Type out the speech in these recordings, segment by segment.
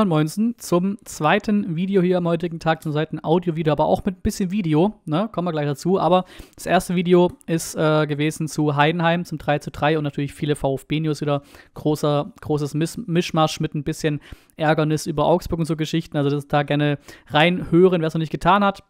und Moinsen zum zweiten Video hier am heutigen Tag, zum zweiten Audio-Video, aber auch mit ein bisschen Video, ne? kommen wir gleich dazu. Aber das erste Video ist äh, gewesen zu Heidenheim zum 3 zu 3 und natürlich viele VfB-News wieder. Großer, großes Mis Mischmasch mit ein bisschen Ärgernis über Augsburg und so Geschichten. Also das da gerne reinhören, wer es noch nicht getan hat.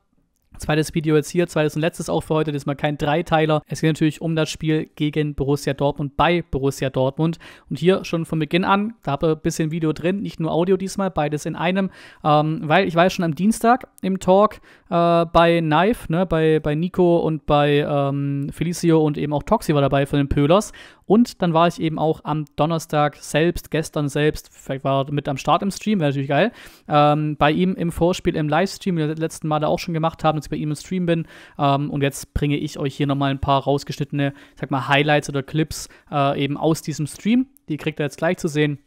Zweites Video jetzt hier, zweites und letztes auch für heute, diesmal kein Dreiteiler. Es geht natürlich um das Spiel gegen Borussia Dortmund bei Borussia Dortmund. Und hier schon von Beginn an, da habe ich ein bisschen Video drin, nicht nur Audio diesmal, beides in einem. Ähm, weil ich war ja schon am Dienstag im Talk äh, bei Knife, ne, bei, bei Nico und bei ähm, Felicio und eben auch Toxi war dabei von den Pölers. Und dann war ich eben auch am Donnerstag selbst, gestern selbst, vielleicht war er mit am Start im Stream, wäre natürlich geil, ähm, bei ihm im Vorspiel, im Livestream, wie wir das letzte Mal da auch schon gemacht haben, dass ich bei ihm im Stream bin. Ähm, und jetzt bringe ich euch hier nochmal ein paar rausgeschnittene, sag mal, Highlights oder Clips äh, eben aus diesem Stream. Die kriegt ihr jetzt gleich zu sehen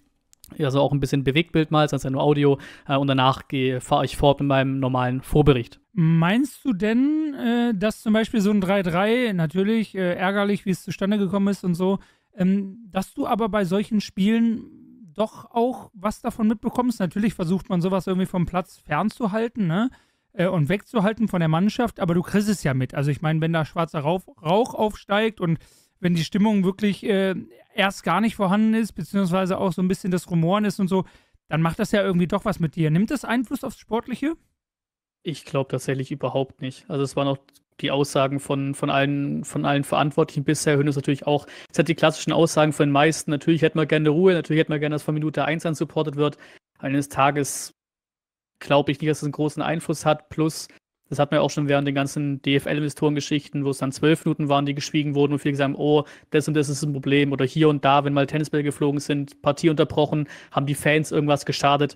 ja so auch ein bisschen Bewegtbild mal, sonst ja nur Audio. Äh, und danach fahre ich fort mit meinem normalen Vorbericht. Meinst du denn, äh, dass zum Beispiel so ein 3-3, natürlich äh, ärgerlich, wie es zustande gekommen ist und so, ähm, dass du aber bei solchen Spielen doch auch was davon mitbekommst? Natürlich versucht man sowas irgendwie vom Platz fernzuhalten, ne? Äh, und wegzuhalten von der Mannschaft, aber du kriegst es ja mit. Also ich meine, wenn da schwarzer Rauch, Rauch aufsteigt und wenn die Stimmung wirklich äh, erst gar nicht vorhanden ist, beziehungsweise auch so ein bisschen das Rumoren ist und so, dann macht das ja irgendwie doch was mit dir. Nimmt das Einfluss aufs Sportliche? Ich glaube tatsächlich überhaupt nicht. Also es waren auch die Aussagen von, von, allen, von allen Verantwortlichen bisher hören es natürlich auch. Es hat die klassischen Aussagen von den meisten. Natürlich hätten wir gerne Ruhe, natürlich hätten wir gerne, dass von Minute 1 an supportet wird. Eines Tages glaube ich nicht, dass es einen großen Einfluss hat. Plus, das hat man ja auch schon während den ganzen DFL-Investoren-Geschichten, wo es dann zwölf Minuten waren, die geschwiegen wurden und viele gesagt haben, oh, das und das ist ein Problem. Oder hier und da, wenn mal Tennisbälle geflogen sind, Partie unterbrochen, haben die Fans irgendwas geschadet.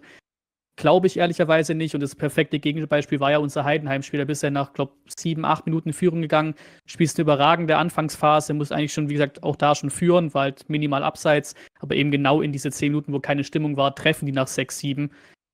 Glaube ich ehrlicherweise nicht. Und das perfekte Gegenbeispiel war ja unser Heidenheim-Spieler bisher nach, glaube sieben, acht Minuten Führung gegangen. Spielst eine überragende Anfangsphase, muss eigentlich schon, wie gesagt, auch da schon führen, war halt minimal abseits. Aber eben genau in diese zehn Minuten, wo keine Stimmung war, treffen die nach sechs, sieben.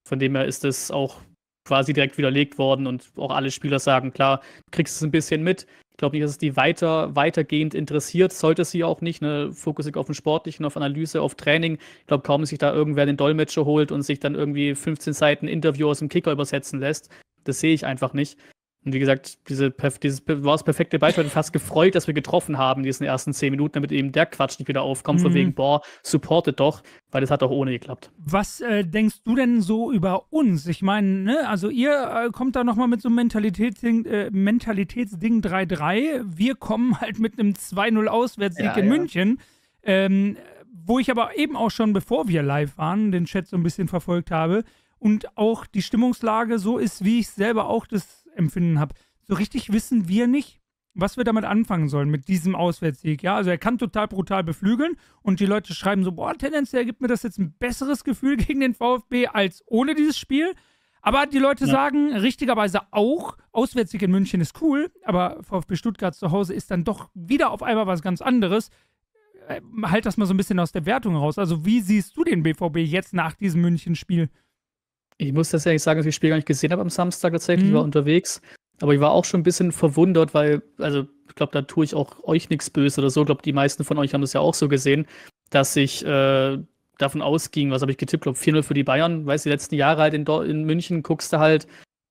Von dem her ist das auch quasi direkt widerlegt worden und auch alle Spieler sagen, klar, kriegst du es ein bisschen mit. Ich glaube nicht, dass es die weiter, weitergehend interessiert. Sollte sie auch nicht. Ne? Fokussig auf den Sportlichen, auf Analyse, auf Training. Ich glaube kaum, dass sich da irgendwer den Dolmetscher holt und sich dann irgendwie 15 Seiten Interview aus dem Kicker übersetzen lässt. Das sehe ich einfach nicht. Und wie gesagt, diese, dieses war das perfekte Beispiel. Ich bin fast gefreut, dass wir getroffen haben in diesen ersten zehn Minuten, damit eben der Quatsch nicht wieder aufkommt, mhm. von wegen, boah, supportet doch, weil das hat auch ohne geklappt. Was äh, denkst du denn so über uns? Ich meine, ne, also ihr äh, kommt da nochmal mit so einem Mentalitätsding, äh, Mentalitätsding 3-3. Wir kommen halt mit einem 2-0 Auswärtssieg ja, in ja. München. Ähm, wo ich aber eben auch schon, bevor wir live waren, den Chat so ein bisschen verfolgt habe und auch die Stimmungslage so ist, wie ich selber auch das Empfinden habe. So richtig wissen wir nicht, was wir damit anfangen sollen mit diesem Auswärtssieg. Ja, also er kann total brutal beflügeln und die Leute schreiben so, boah, tendenziell gibt mir das jetzt ein besseres Gefühl gegen den VfB als ohne dieses Spiel. Aber die Leute ja. sagen richtigerweise auch, Auswärtssieg in München ist cool, aber VfB Stuttgart zu Hause ist dann doch wieder auf einmal was ganz anderes. Äh, halt das mal so ein bisschen aus der Wertung raus. Also, wie siehst du den BVB jetzt nach diesem München-Spiel? Ich muss das tatsächlich sagen, dass ich das Spiel gar nicht gesehen habe am Samstag tatsächlich. Mhm. Ich war mhm. unterwegs. Aber ich war auch schon ein bisschen verwundert, weil, also, ich glaube, da tue ich auch euch nichts Böse oder so. Ich glaube, die meisten von euch haben das ja auch so gesehen, dass ich äh, davon ausging, was habe ich getippt, glaube 4-0 für die Bayern. Weißt du, die letzten Jahre halt in, in München guckst du halt,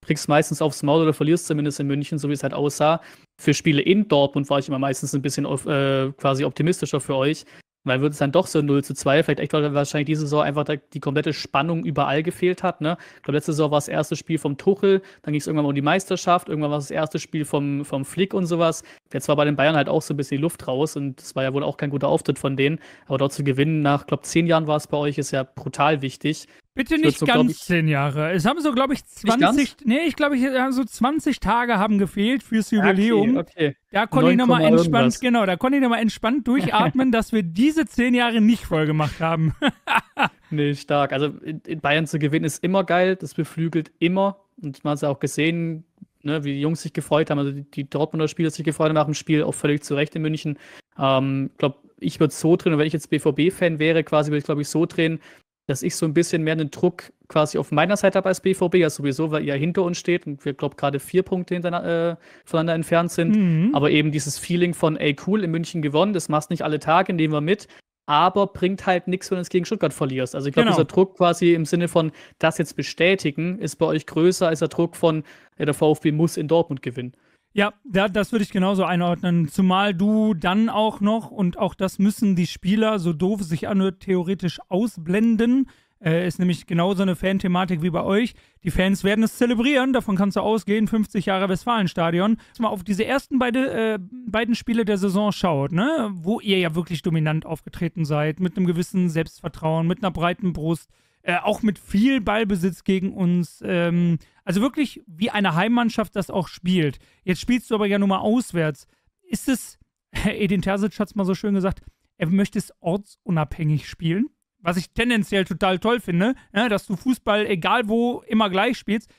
kriegst meistens aufs Maul oder verlierst zumindest in München, so wie es halt aussah. Für Spiele in Dortmund war ich immer meistens ein bisschen äh, quasi optimistischer für euch weil wird es dann doch so 0 zu 2, vielleicht echt, weil wahrscheinlich diese Saison einfach die komplette Spannung überall gefehlt hat. Ne? Ich glaube, letzte Saison war das erste Spiel vom Tuchel, dann ging es irgendwann um die Meisterschaft, irgendwann war es das erste Spiel vom, vom Flick und sowas. Jetzt war bei den Bayern halt auch so ein bisschen die Luft raus und das war ja wohl auch kein guter Auftritt von denen. Aber dort zu gewinnen nach, glaube zehn Jahren war es bei euch, ist ja brutal wichtig. Bitte nicht so, ganz ich, zehn Jahre. Es haben so, glaube ich, 20. Nee, ich glaube, ich so 20 Tage haben gefehlt fürs ah, Jubiläum. Okay, okay. Da konnte ich nochmal entspannt, irgendwas. genau, da konnte ich nochmal entspannt durchatmen, dass wir diese zehn Jahre nicht voll gemacht haben. nee, stark. Also in, in, Bayern zu gewinnen ist immer geil, das beflügelt immer. Und man hat es auch gesehen, ne, wie die Jungs sich gefreut haben, also die, die Dortmunder Spieler sich gefreut haben nach dem Spiel, auch völlig zu Recht in München. Ähm, ich ähm, glaube, ich würde so drehen, und wenn ich jetzt BVB-Fan wäre, quasi würde ich, glaube ich, so drehen, dass ich so ein bisschen mehr einen Druck quasi auf meiner Seite habe als BVB, ja sowieso, weil ihr hinter uns steht und wir, glaube gerade vier Punkte äh, voneinander entfernt sind. Mhm. Aber eben dieses Feeling von, ey, cool, in München gewonnen, das machst nicht alle Tage, nehmen wir mit. Aber bringt halt nichts, wenn du es gegen Stuttgart verlierst. Also ich glaube, genau. dieser Druck quasi im Sinne von das jetzt bestätigen, ist bei euch größer als der Druck von, ja, der VfB muss in Dortmund gewinnen. Ja, da, das würde ich genauso einordnen. Zumal du dann auch noch, und auch das müssen die Spieler, so doof sich anhört, theoretisch ausblenden. Äh, ist nämlich genauso eine Fan-Thematik wie bei euch. Die Fans werden es zelebrieren, davon kannst du ausgehen. 50 Jahre Westfalenstadion. Wenn man auf diese ersten beide, äh, beiden Spiele der Saison schaut, ne, wo ihr ja wirklich dominant aufgetreten seid, mit einem gewissen Selbstvertrauen, mit einer breiten Brust, äh, auch mit viel Ballbesitz gegen uns. Ähm, also wirklich, wie eine Heimmannschaft das auch spielt. Jetzt spielst du aber ja nur mal auswärts. Ist es, Edin Terzic hat es mal so schön gesagt, er möchte es ortsunabhängig spielen, was ich tendenziell total toll finde, ja, ne, dass du Fußball egal wo immer gleich spielst.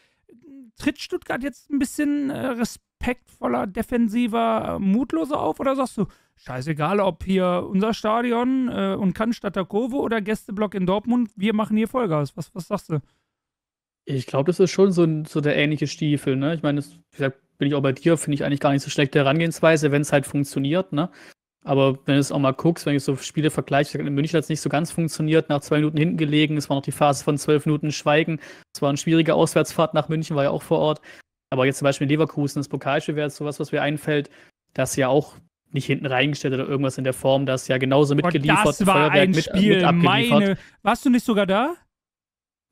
Tritt Stuttgart jetzt ein bisschen äh, respektvoller, defensiver, äh, mutloser auf oder sagst du, scheißegal, ob hier unser Stadion äh, und Cannstatter Kurve oder Gästeblock in Dortmund, wir machen hier Vollgas. Was, was sagst du? Ich glaube, das ist schon so, so der ähnliche Stiefel. Ne? Ich meine, wie gesagt, bin ich auch bei dir, finde ich eigentlich gar nicht so schlechte Herangehensweise, wenn es halt funktioniert. Ne? Aber wenn du es auch mal guckst, wenn ich so Spiele vergleiche, in München hat es nicht so ganz funktioniert, nach zwei Minuten hinten gelegen, es war noch die Phase von zwölf Minuten Schweigen. Es war eine schwierige Auswärtsfahrt nach München, war ja auch vor Ort. Aber jetzt zum Beispiel in Leverkusen, das Pokalspiel wäre jetzt sowas, was mir einfällt, das ja auch nicht hinten reingestellt oder irgendwas in der Form, das ja genauso oh, mitgeliefert, das war Feuerwerk ein mit, äh, Spiel, mit abgeliefert. Meine, warst du nicht sogar da?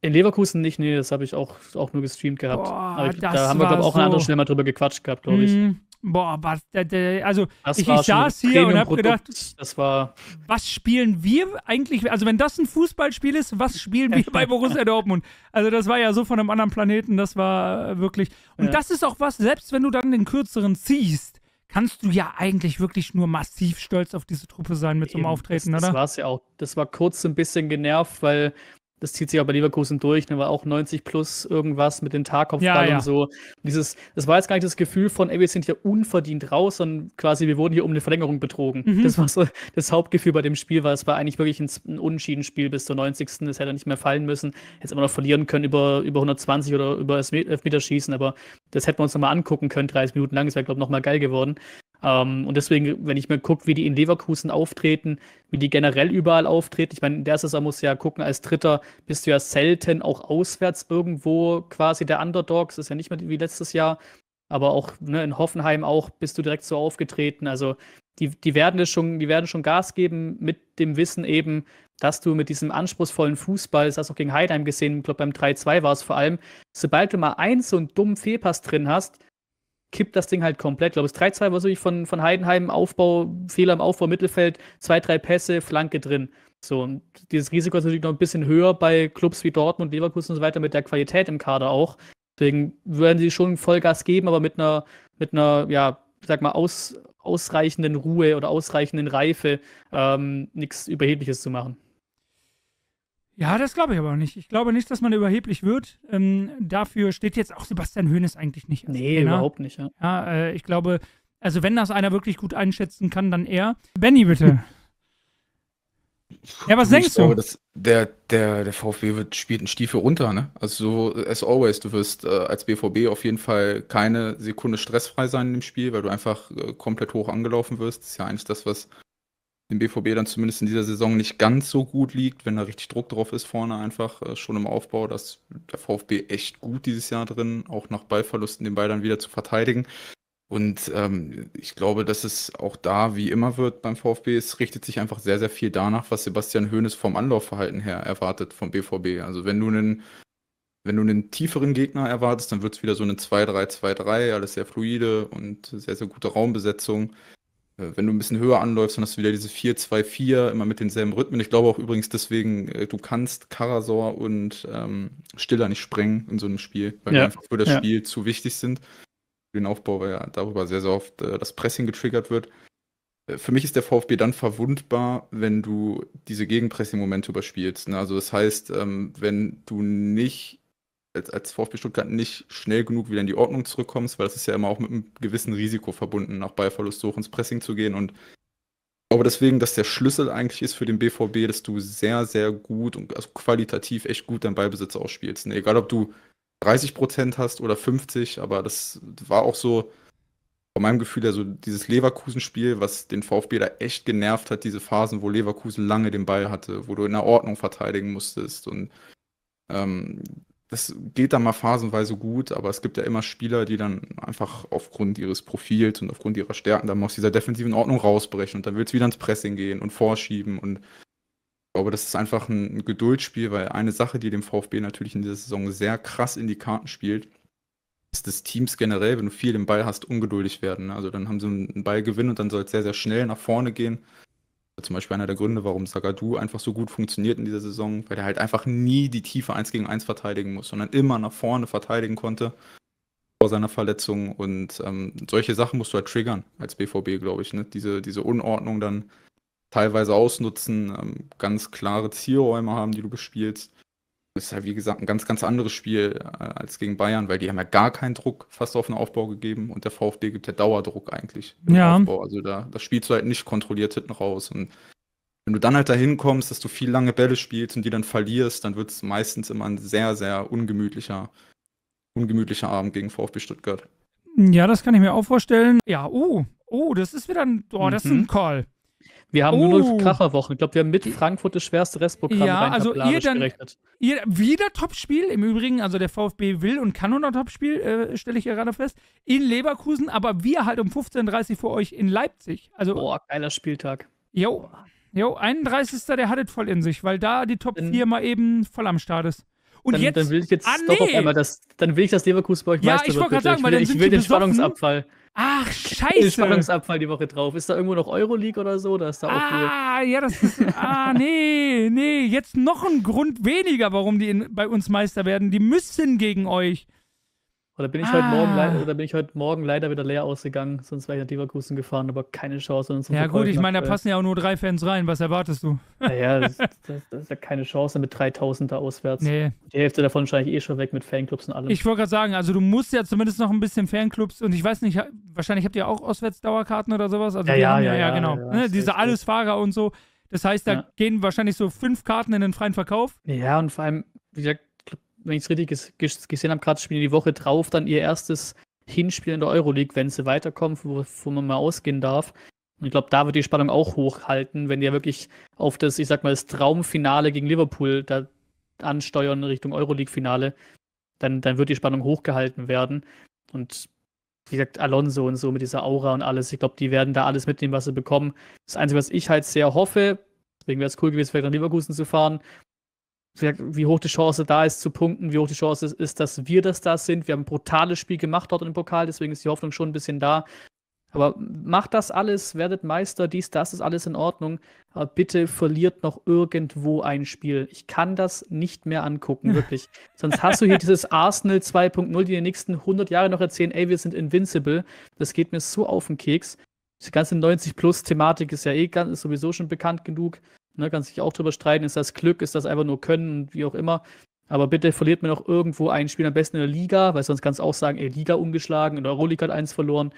In Leverkusen nicht, nee, das habe ich auch, auch nur gestreamt gehabt. Boah, ich, da haben wir, glaube ich, auch so. an anderer Stelle mal drüber gequatscht gehabt, glaube ich. Mm, boah, was, also das ich, ich saß hier und habe gedacht, das war was spielen wir eigentlich? Also wenn das ein Fußballspiel ist, was spielen wir bei Borussia Dortmund? Also das war ja so von einem anderen Planeten, das war äh, wirklich. Und ja. das ist auch was, selbst wenn du dann den kürzeren ziehst, kannst du ja eigentlich wirklich nur massiv stolz auf diese Truppe sein mit Eben, so einem Auftreten, das oder? Das war es ja auch. Das war kurz ein bisschen genervt, weil das zieht sich auch bei Leverkusen durch, ne, war auch 90 plus irgendwas mit dem Tarkopfball ja, ja. und so. Dieses, das war jetzt gar nicht das Gefühl von, ey, wir sind hier unverdient raus, sondern quasi, wir wurden hier um eine Verlängerung betrogen. Mhm. Das war so das Hauptgefühl bei dem Spiel, weil es war eigentlich wirklich ein, ein Unentschieden-Spiel bis zur 90. Es hätte nicht mehr fallen müssen. Hätte es immer noch verlieren können über, über 120 oder über das Elfmeterschießen, aber das hätten wir uns nochmal angucken können, 30 Minuten lang. Das wäre, glaube ich, nochmal geil geworden. Ähm, und deswegen, wenn ich mir gucke, wie die in Leverkusen auftreten, wie die generell überall auftreten, ich meine, in der Saison muss ja gucken, als Dritter bist du ja selten auch auswärts irgendwo quasi der Underdog. Das ist ja nicht mehr wie letztes Jahr. Aber auch ne, in Hoffenheim auch bist du direkt so aufgetreten. Also die, die, werden das schon, die werden schon Gas geben mit dem Wissen eben, dass du mit diesem anspruchsvollen Fußball, das hast du auch gegen Heidheim gesehen, ich glaube beim 3-2 war es vor allem, sobald du mal eins so einen dummen Fehlpass drin hast, kippt das Ding halt komplett. Ich glaube, es 3-2 war so wie von, von Heidenheim, Aufbau, Fehler im Aufbau, Mittelfeld, zwei, drei Pässe, Flanke drin. So, und dieses Risiko ist natürlich noch ein bisschen höher bei Clubs wie Dortmund, Leverkusen und so weiter mit der Qualität im Kader auch. Deswegen würden sie schon Vollgas geben, aber mit einer, mit einer, ja, sag mal, aus, ausreichenden Ruhe oder ausreichenden Reife ähm, nichts Überhebliches zu machen. Ja, das glaube ich aber auch nicht. Ich glaube nicht, dass man überheblich wird. Ähm, dafür steht jetzt auch Sebastian Hoeneß eigentlich nicht. nee, Trainer. überhaupt nicht. Ja, ja äh, ich glaube, also wenn das einer wirklich gut einschätzen kann, dann er. Benny, bitte. ja, was ich denkst glaube, du? der, der, der VfB wird, spielt einen Stiefel runter, ne? Also so, as always, du wirst äh, als BVB auf jeden Fall keine Sekunde stressfrei sein im Spiel, weil du einfach äh, komplett hoch angelaufen wirst. Das ist ja eigentlich das, was dem BVB dann zumindest in dieser Saison nicht ganz so gut liegt, wenn da richtig Druck drauf ist vorne einfach, äh, schon im Aufbau, dass der VfB echt gut dieses Jahr drin, auch nach Ballverlusten den Ball dann wieder zu verteidigen. Und ähm, ich glaube, dass es auch da wie immer wird beim VfB, es richtet sich einfach sehr, sehr viel danach, was Sebastian Höhnes vom Anlaufverhalten her erwartet vom BVB. Also wenn du einen wenn du einen tieferen Gegner erwartest, dann wird es wieder so eine 2-3-2-3, alles sehr fluide und sehr, sehr gute Raumbesetzung. Äh, wenn du ein bisschen höher anläufst, dann hast du wieder diese 4-2-4, immer mit denselben Rhythmen. Ich glaube auch übrigens deswegen, äh, du kannst Karasor und ähm, Stiller nicht sprengen in so einem Spiel, weil ja. die einfach für das ja. Spiel zu wichtig sind. Für den Aufbau, weil ja darüber sehr, sehr oft äh, das Pressing getriggert wird. Äh, für mich ist der VfB dann verwundbar, wenn du diese Gegenpressing-Momente überspielst. Ne? Also das heißt, ähm, wenn du nicht als, als VfB Stuttgart nicht schnell genug wieder in die Ordnung zurückkommst, weil das ist ja immer auch mit einem gewissen Risiko verbunden, nach Ballverlust hoch ins Pressing zu gehen. Und ich glaube deswegen, dass der Schlüssel eigentlich ist für den BVB, dass du sehr, sehr gut und also qualitativ echt gut deinen Ballbesitz ausspielst. Ne? Egal, ob du 30 Prozent hast oder 50, aber das war auch so von meinem Gefühl her so dieses Leverkusen-Spiel, was den VfB da echt genervt hat, diese Phasen, wo Leverkusen lange den Ball hatte, wo du in der Ordnung verteidigen musstest und ähm, das geht dann mal phasenweise gut, aber es gibt ja immer Spieler, die dann einfach aufgrund ihres Profils und aufgrund ihrer Stärken dann aus dieser defensiven Ordnung rausbrechen und dann will es wieder ins Pressing gehen und vorschieben und ich glaube, das ist einfach ein Geduldsspiel, weil eine Sache, die dem VfB natürlich in dieser Saison sehr krass in die Karten spielt, ist, dass Teams generell, wenn du viel den Ball hast, ungeduldig werden. Also dann haben sie einen Ballgewinn und dann soll es sehr, sehr schnell nach vorne gehen zum Beispiel einer der Gründe, warum Sagadu einfach so gut funktioniert in dieser Saison, weil er halt einfach nie die Tiefe 1 gegen 1 verteidigen muss, sondern immer nach vorne verteidigen konnte vor seiner Verletzung. Und ähm, solche Sachen musst du halt triggern als BVB, glaube ich. Ne? Diese, diese Unordnung dann teilweise ausnutzen, ähm, ganz klare Zielräume haben, die du bespielst ist ja wie gesagt ein ganz, ganz anderes Spiel äh, als gegen Bayern, weil die haben ja gar keinen Druck fast auf den Aufbau gegeben und der VfB gibt ja Dauerdruck eigentlich. Ja. Aufbau. Also da das spielst du halt nicht kontrolliert hinten raus. Und wenn du dann halt dahin kommst, dass du viel lange Bälle spielst und die dann verlierst, dann wird es meistens immer ein sehr, sehr ungemütlicher, ungemütlicher Abend gegen VfB Stuttgart. Ja, das kann ich mir auch vorstellen. Ja, oh, oh, das ist wieder ein, oh, das mhm. ist ein mhm. Call. Wir haben oh. nur eine Kracherwoche. Ich glaube, wir haben mit Frankfurt das schwerste Restprogramm ja, rein also ihr dann, gerechnet. Ihr, wieder Topspiel im Übrigen, also der VfB will und kann unter Topspiel, äh, stelle ich gerade fest, in Leverkusen, aber wir halt um 15.30 Uhr vor euch in Leipzig. Also, Boah, geiler Spieltag. Jo, jo 31. der hat es voll in sich, weil da die Top dann, 4 mal eben voll am Start ist. Und dann, jetzt, dann will ich jetzt ah, nee. auf einmal das, dann will ich das Leverkusen bei euch ja, Meister ich wird. Sagen, ich will, ich will den Spannungsabfall. Ach, scheiße. Spannungsabfall die Woche drauf. Ist da irgendwo noch Euroleague oder so? Da ist da ah, auch ja, das ist. ah, nee, nee. Jetzt noch ein Grund weniger, warum die in, bei uns Meister werden. Die müssen gegen euch. Oder bin ich, ah. heute morgen, ah. oder bin ich heute Morgen leider wieder leer ausgegangen, sonst wäre ich nach Leverkusen gefahren, aber keine Chance. Und ja, gut, ich meine, da passen ja auch nur drei Fans rein. Was erwartest du? Naja, das, das, das ist ja keine Chance mit 3000 da auswärts. Nee. Die Hälfte davon wahrscheinlich eh schon weg mit Fanclubs und allem. Ich wollte gerade sagen, also du musst ja zumindest noch ein bisschen Fanclubs und ich weiß nicht, wahrscheinlich habt ihr auch Auswärtsdauerkarten oder sowas. Also ja, ja, ja, ja, ja, genau. Ja, ne? Diese Allesfahrer und so. Das heißt, da gehen wahrscheinlich so fünf Karten in den freien Verkauf. Ja, und vor allem, wie gesagt, wenn ich es richtig gesehen habe, gerade spielen die Woche drauf dann ihr erstes Hinspiel in der Euroleague, wenn sie weiterkommen, wovon man mal ausgehen darf. Und ich glaube, da wird die Spannung auch hochhalten, wenn die ja wirklich auf das, ich sag mal, das Traumfinale gegen Liverpool da ansteuern Richtung Euroleague-Finale, dann, dann wird die Spannung hochgehalten werden. Und wie gesagt, Alonso und so mit dieser Aura und alles, ich glaube, die werden da alles mitnehmen, was sie bekommen. Das Einzige, was ich halt sehr hoffe, deswegen wäre es cool gewesen, vielleicht nach Leverkusen zu fahren, wie hoch die Chance da ist zu punkten, wie hoch die Chance ist, dass wir das da sind. Wir haben ein brutales Spiel gemacht dort im Pokal, deswegen ist die Hoffnung schon ein bisschen da. Aber macht das alles, werdet Meister, dies, das ist alles in Ordnung. Aber bitte verliert noch irgendwo ein Spiel. Ich kann das nicht mehr angucken, wirklich. Sonst hast du hier dieses Arsenal 2.0, die in den nächsten 100 Jahren noch erzählen, ey, wir sind invincible. Das geht mir so auf den Keks. Die ganze 90-Plus-Thematik ist ja eh ist sowieso schon bekannt genug. Ne, kann sich auch drüber streiten, ist das Glück, ist das einfach nur Können und wie auch immer. Aber bitte verliert man auch irgendwo ein Spiel, am besten in der Liga, weil sonst kannst du auch sagen, ey, Liga ungeschlagen, in der Euroleague hat eins verloren.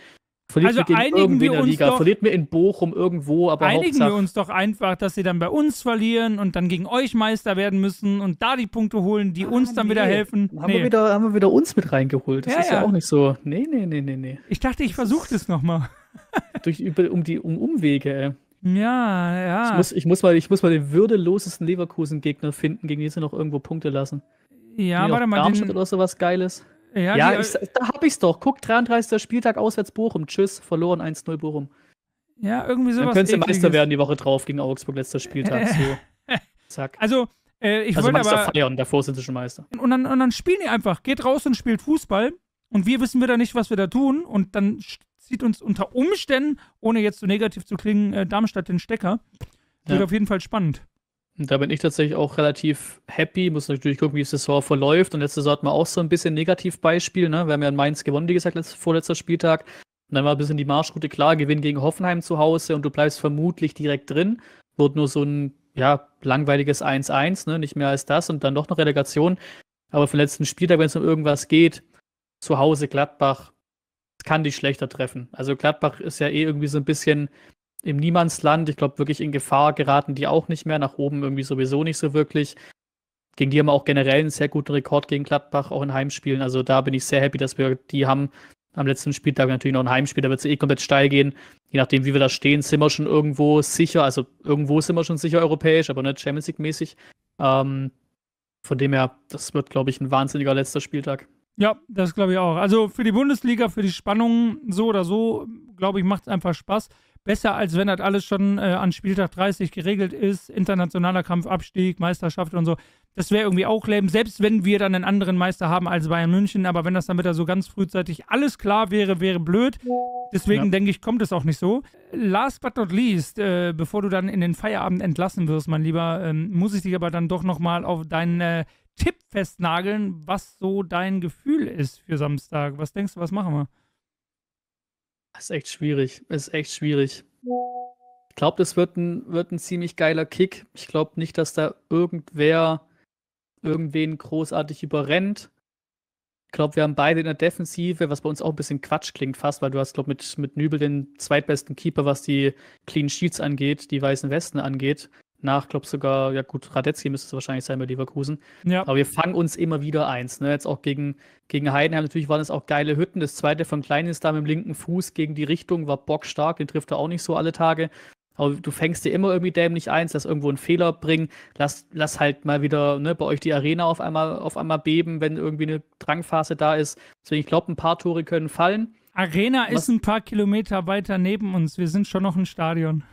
Verliert also wir gegen irgendwen in der Liga, doch, verliert mir in Bochum irgendwo, aber Einigen Hauptsache, wir uns doch einfach, dass sie dann bei uns verlieren und dann gegen euch Meister werden müssen und da die Punkte holen, die ah, uns dann nee. wieder helfen. Haben, nee. wir wieder, haben wir wieder uns mit reingeholt. Das ja, ist ja, ja. auch nicht so. Nee, nee, nee, nee, nee. Ich dachte, ich versuche das nochmal. um die um Umwege, ey. Ja, ja. Ich muss, ich muss, mal, ich muss mal den würdelosesten Leverkusen-Gegner finden, gegen den sie noch irgendwo Punkte lassen. Ja, warte mal. Darmstadt den... oder sowas Geiles. Ja, ja die, ich, da hab ich's doch. Guck, 33. Spieltag auswärts Bochum. Tschüss, verloren 1-0 Bochum. Ja, irgendwie sowas. Dann könntest du Meister werden die Woche drauf gegen Augsburg, letzter Spieltag. So. Zack. Also, äh, ich also wollte Meister aber. Feiern, davor sind sie schon Meister. Und dann, und dann spielen die einfach. Geht raus und spielt Fußball. Und wir wissen wieder nicht, was wir da tun. Und dann zieht uns unter Umständen, ohne jetzt so negativ zu klingen, äh, Darmstadt den Stecker. Wird ja. auf jeden Fall spannend. Und da bin ich tatsächlich auch relativ happy. Muss natürlich gucken, wie die Saison verläuft. Und letzte Saison hatten wir auch so ein bisschen Negativbeispiel. Ne? Wir haben ja in Mainz gewonnen, wie gesagt, letzt, vorletzter Spieltag. Und dann war ein bisschen die Marschroute klar: Gewinn gegen Hoffenheim zu Hause und du bleibst vermutlich direkt drin. Wurde nur so ein ja, langweiliges 1-1, ne? nicht mehr als das. Und dann doch noch Relegation. Aber vom letzten Spieltag, wenn es um irgendwas geht, zu Hause Gladbach, kann dich schlechter treffen. Also Gladbach ist ja eh irgendwie so ein bisschen im Niemandsland. Ich glaube, wirklich in Gefahr geraten die auch nicht mehr. Nach oben irgendwie sowieso nicht so wirklich. Gegen die haben wir auch generell einen sehr guten Rekord gegen Gladbach, auch in Heimspielen. Also da bin ich sehr happy, dass wir die haben. Am letzten Spieltag natürlich noch ein Heimspiel, da wird es eh komplett steil gehen. Je nachdem, wie wir da stehen, sind wir schon irgendwo sicher. Also irgendwo sind wir schon sicher europäisch, aber nicht Champions League-mäßig. Ähm, von dem her, das wird, glaube ich, ein wahnsinniger letzter Spieltag. Ja, das glaube ich auch. Also für die Bundesliga, für die Spannung so oder so, glaube ich, macht es einfach Spaß. Besser als wenn das alles schon äh, an Spieltag 30 geregelt ist, internationaler Kampf, Abstieg, Meisterschaft und so. Das wäre irgendwie auch lame, selbst wenn wir dann einen anderen Meister haben als Bayern München. Aber wenn das dann wieder so ganz frühzeitig alles klar wäre, wäre blöd. Deswegen ja. denke ich, kommt es auch nicht so. Last but not least, äh, bevor du dann in den Feierabend entlassen wirst, mein Lieber, ähm, muss ich dich aber dann doch nochmal auf deinen äh, Tipp festnageln, was so dein Gefühl ist für Samstag. Was denkst du, was machen wir? Das ist echt schwierig. Das ist echt schwierig. Ich glaube, das wird ein, wird ein ziemlich geiler Kick. Ich glaube nicht, dass da irgendwer irgendwen großartig überrennt. Ich glaube, wir haben beide in der Defensive, was bei uns auch ein bisschen Quatsch klingt fast, weil du hast, glaube ich, mit, mit Nübel den zweitbesten Keeper, was die Clean Sheets angeht, die weißen Westen angeht nach, glaube sogar, ja gut, Radetzky müsste es wahrscheinlich sein bei Leverkusen. Ja. Aber wir fangen uns immer wieder eins. Ne? Jetzt auch gegen, gegen Heidenheim natürlich waren es auch geile Hütten. Das zweite von Klein ist da mit dem linken Fuß gegen die Richtung war bockstark, den trifft er auch nicht so alle Tage. Aber du fängst dir immer irgendwie dämlich eins, lass irgendwo einen Fehler bringen, lass, lass halt mal wieder ne, bei euch die Arena auf einmal, auf einmal beben, wenn irgendwie eine Drangphase da ist. Deswegen, ich glaube, ein paar Tore können fallen. Arena Was? ist ein paar Kilometer weiter neben uns. Wir sind schon noch ein Stadion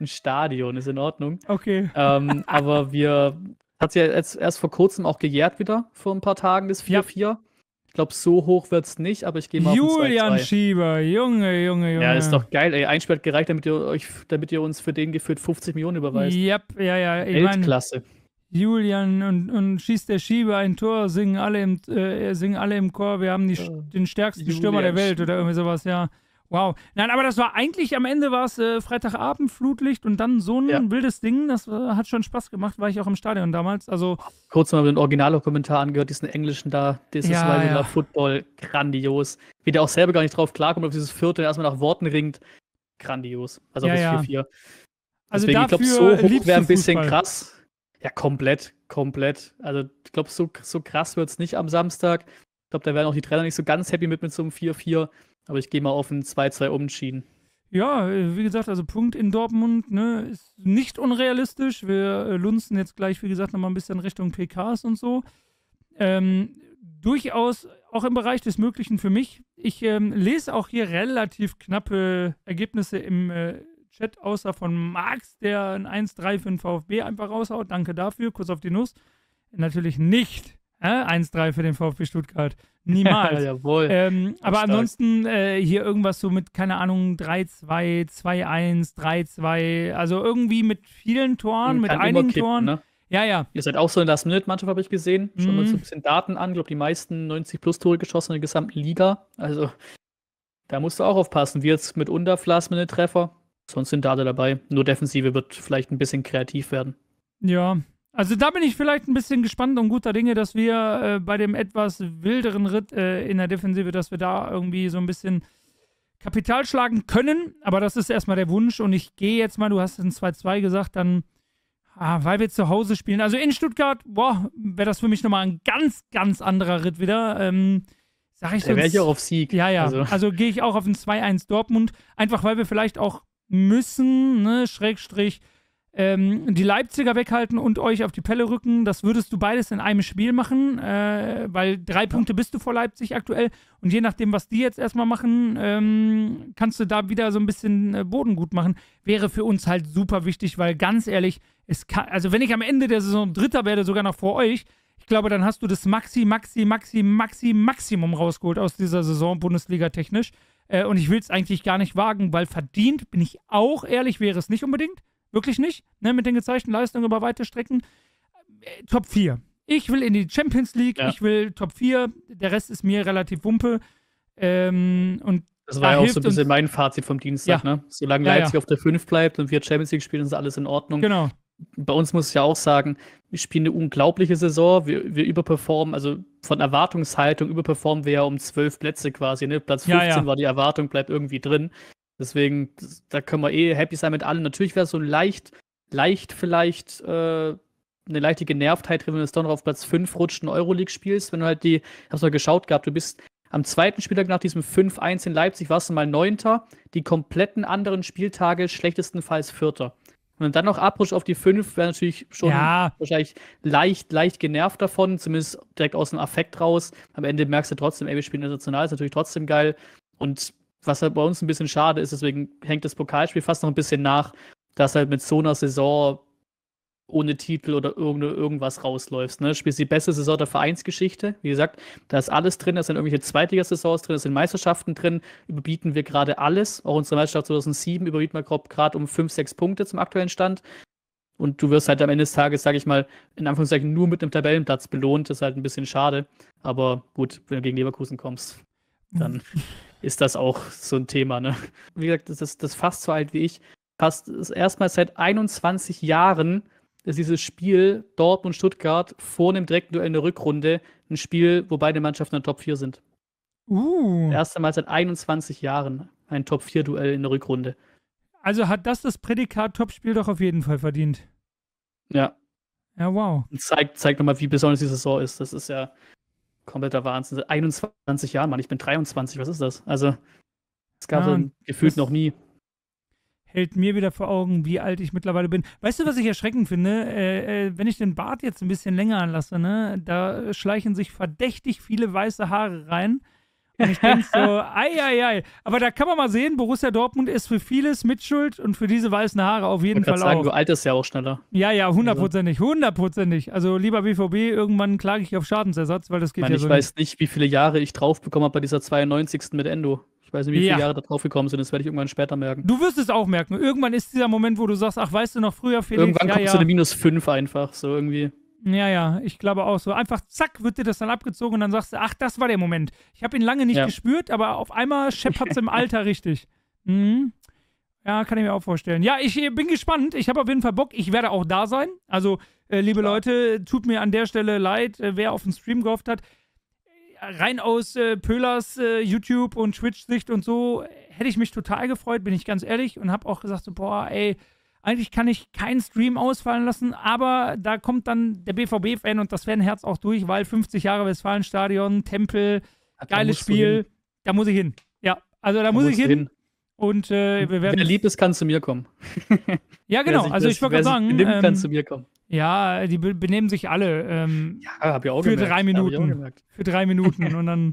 ein Stadion, ist in Ordnung. Okay. Ähm, aber wir, hat sie ja jetzt erst vor kurzem auch gejährt wieder, vor ein paar Tagen, das 4-4. Ja. Ich glaube, so hoch wird es nicht, aber ich gehe mal Julian auf Julian Schieber, Junge, Junge, Junge. Ja, ist doch geil, ey. Ein Spiel hat gereicht, damit ihr, euch, damit ihr uns für den geführt 50 Millionen überweist. Yep, ja, ja. Ich Weltklasse. Mein, Julian und, und schießt der Schieber ein Tor, singen alle im, äh, singen alle im Chor, wir haben die, den stärksten Julian Stürmer der Welt oder irgendwie sowas, ja. Wow. Nein, aber das war eigentlich am Ende war es äh, Freitagabend, Flutlicht und dann so ein ja. wildes Ding. Das äh, hat schon Spaß gemacht, war ich auch im Stadion damals. Also Kurz mal den original Originaldokumentar angehört, diesen englischen da, dieses ja, Mal ja. Football, grandios. Wie der auch selber gar nicht drauf klarkommt, auf dieses Viertel erstmal nach Worten ringt. Grandios. Also auf ja, das 4-4. Ja. Also Deswegen, ich glaube, so hoch wäre ein bisschen Fußball. krass. Ja, komplett, komplett. Also ich glaube, so, so krass wird es nicht am Samstag. Ich glaube, da wären auch die Trainer nicht so ganz happy mit mit so einem 4-4. Aber ich gehe mal auf ein 2-2 umschieden. Ja, wie gesagt, also Punkt in Dortmund ne, ist nicht unrealistisch. Wir äh, lunzen jetzt gleich, wie gesagt, nochmal ein bisschen Richtung PKs und so. Ähm, durchaus auch im Bereich des Möglichen für mich. Ich ähm, lese auch hier relativ knappe Ergebnisse im äh, Chat, außer von Marx, der ein 1-3 für den VfB einfach raushaut. Danke dafür, kurz auf die Nuss. Natürlich nicht äh? 1-3 für den VfB Stuttgart. Niemals. Jawohl. Ähm, aber ansonsten äh, hier irgendwas so mit, keine Ahnung, 3-2, 2-1, 3-2. Also irgendwie mit vielen Toren, hm, mit einigen kippen, Toren. Ne? Ja, ja. Ihr seid auch so eine Last-Minute-Mannschaft, habe ich gesehen. Schon mal so mhm. ein bisschen Daten an. Ich glaube, die meisten 90-Plus-Tore geschossen in der gesamten Liga. Also da musst du auch aufpassen. Wir jetzt mit unter Last-Minute-Treffer. Sonst sind Date dabei. Nur Defensive wird vielleicht ein bisschen kreativ werden. Ja, also da bin ich vielleicht ein bisschen gespannt und guter Dinge, dass wir äh, bei dem etwas wilderen Ritt äh, in der Defensive, dass wir da irgendwie so ein bisschen Kapital schlagen können. Aber das ist erstmal der Wunsch. Und ich gehe jetzt mal, du hast ein 2-2 gesagt, dann, ah, weil wir zu Hause spielen. Also in Stuttgart, boah, wäre das für mich nochmal ein ganz, ganz anderer Ritt wieder. Ähm, sag ich da wäre ich auch auf Sieg. Ja, ja. Also, also gehe ich auch auf ein 2-1 Dortmund. Einfach weil wir vielleicht auch müssen, ne, Schrägstrich ähm, die Leipziger weghalten und euch auf die Pelle rücken. Das würdest du beides in einem Spiel machen, äh, weil drei Punkte bist du vor Leipzig aktuell. Und je nachdem, was die jetzt erstmal machen, ähm, kannst du da wieder so ein bisschen äh, Boden gut machen. Wäre für uns halt super wichtig, weil ganz ehrlich, es kann, also wenn ich am Ende der Saison Dritter werde, sogar noch vor euch, ich glaube, dann hast du das Maxi, Maxi, Maxi, Maxi, Maximum rausgeholt aus dieser Saison Bundesliga technisch. Äh, und ich will es eigentlich gar nicht wagen, weil verdient bin ich auch ehrlich, wäre es nicht unbedingt. Wirklich nicht. Ne, mit den gezeigten Leistungen über weite Strecken. Äh, Top 4. Ich will in die Champions League, ja. ich will Top 4. Der Rest ist mir relativ wumpe. Ähm, und das war da ja auch so ein bisschen mein Fazit vom Dienstag, ja. ne? Solange ja, Leipzig auf der 5 bleibt und wir Champions League spielen, ist alles in Ordnung. Genau. Bei uns muss ich ja auch sagen, wir spielen eine unglaubliche Saison. Wir, wir überperformen, also von Erwartungshaltung überperformen wir ja um zwölf Plätze quasi. Ne? Platz 15 war die Erwartung, bleibt irgendwie drin. Deswegen, da können wir eh happy sein mit allen. Natürlich wäre es so leicht, leicht vielleicht äh, eine leichte Genervtheit drin, wenn du es dann auf Platz 5 rutscht und Euroleague-Spielst, wenn du halt die, ich hab's mal geschaut gehabt, du bist am zweiten Spieltag nach diesem 5-1 in Leipzig warst du mal Neunter, die kompletten anderen Spieltage schlechtestenfalls Vierter. Und wenn dann noch abrutscht auf die 5, wäre natürlich schon ja. wahrscheinlich leicht, leicht genervt davon, zumindest direkt aus dem Affekt raus. Am Ende merkst du trotzdem, ey, wir spielen international, ist natürlich trotzdem geil. Und was halt bei uns ein bisschen schade ist, deswegen hängt das Pokalspiel fast noch ein bisschen nach, dass halt mit so einer Saison ohne Titel oder irgende, irgendwas rausläufst. Ne? Spielst die beste Saison der Vereinsgeschichte. Wie gesagt, da ist alles drin, da sind irgendwelche Zweitligasaisons drin, da sind Meisterschaften drin. Überbieten wir gerade alles. Auch unsere Meisterschaft 2007 überbieten wir gerade um 5, 6 Punkte zum aktuellen Stand. Und du wirst halt am Ende des Tages, sage ich mal, in Anführungszeichen nur mit einem Tabellenplatz belohnt. Das ist halt ein bisschen schade. Aber gut, wenn du gegen Leverkusen kommst, dann ist das auch so ein Thema. Ne? Wie gesagt, das ist das fast so alt wie ich. Fast erstmal seit 21 Jahren ist dieses Spiel Dortmund-Stuttgart vor einem direkten Duell in der Rückrunde ein Spiel, wo beide Mannschaften in der Top 4 sind. Uh. Erste Mal seit 21 Jahren ein Top 4-Duell in der Rückrunde. Also hat das das Prädikat Topspiel doch auf jeden Fall verdient. Ja. Ja, wow. zeigt, zeigt nochmal, wie besonders die Saison ist. Das ist ja kompletter Wahnsinn. 21 Jahre, Mann, ich bin 23, was ist das? Also, es gab ja, gefühlt noch nie. Hält mir wieder vor Augen, wie alt ich mittlerweile bin. Weißt du, was ich erschreckend finde? Äh, äh, wenn ich den Bart jetzt ein bisschen länger anlasse, ne, da schleichen sich verdächtig viele weiße Haare rein. Und ich denke so, ei, ei, ei. Aber da kann man mal sehen, Borussia Dortmund ist für vieles mitschuld und für diese weißen Haare auf jeden Fall sagen, auch. Du alterst ja auch schneller. Ja, ja, hundertprozentig, also. hundertprozentig. Also lieber BVB, irgendwann klage ich auf Schadensersatz, weil das geht ich meine, ja so Ich weiß nicht, wie viele Jahre ich draufbekommen habe bei dieser 92. mit Endo. Ich weiß nicht, wie viele Jahre da draufgekommen sind. Das werde ich irgendwann später merken. Du wirst es auch merken. Irgendwann ist dieser Moment, wo du sagst, ach, weißt du noch früher, Felix? Irgendwann ja, kommst ja. du eine Minus 5 einfach, so irgendwie. Ja, ja, ich glaube auch so. Einfach zack, wird dir das dann abgezogen und dann sagst du, ach, das war der Moment. Ich habe ihn lange nicht ja. gespürt, aber auf einmal scheppert es im Alter richtig. Mhm. Ja, kann ich mir auch vorstellen. Ja, ich äh, bin gespannt. Ich habe auf jeden Fall Bock. Ich werde auch da sein. Also, äh, liebe ja. Leute, tut mir an der Stelle leid, äh, wer auf den Stream gehofft hat. Rein aus äh, Pölers äh, YouTube und Twitch-Sicht und so hätte ich mich total gefreut, bin ich ganz ehrlich. Und habe auch gesagt, so, boah, ey, eigentlich kann ich keinen Stream ausfallen lassen, aber da kommt dann der BVB-Fan und das Fanherz auch durch, weil 50 Jahre Westfalenstadion, Tempel, Ach, geiles Spiel. Da muss ich hin. Ja, also da, da muss ich hin. hin. Und äh, wir werden. Wer lieb ist, kann zu mir kommen. ja, genau. Sich, also ich würde sagen. Nimmt, ähm, kann zu mir kommen. Ja, die benehmen sich alle. Ähm, ja, hab ich auch für gemerkt. drei Minuten. Für drei Minuten. und dann